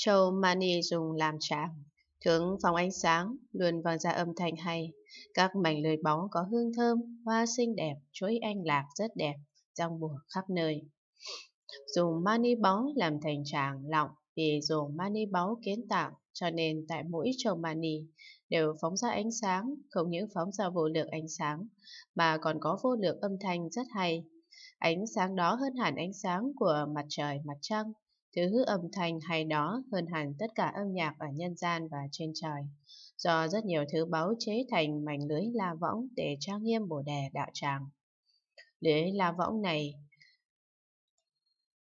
Châu Mani dùng làm tràng. Thướng phòng ánh sáng luôn vang ra âm thanh hay. Các mảnh lưới bóng có hương thơm, hoa xinh đẹp, chuỗi anh lạc rất đẹp, rong bùa khắp nơi. Dùng mani báu làm thành tràng lọng vì dùng mani báu kiến tạo cho nên tại mỗi châu mani đều phóng ra ánh sáng, không những phóng ra vô lượng ánh sáng mà còn có vô lượng âm thanh rất hay. Ánh sáng đó hơn hẳn ánh sáng của mặt trời, mặt trăng, Thứ âm thanh hay đó hơn hẳn tất cả âm nhạc ở nhân gian và trên trời. Do rất nhiều thứ báu chế thành mảnh lưới la võng để trang nghiêm bồ đề đạo tràng. Lưới la võng này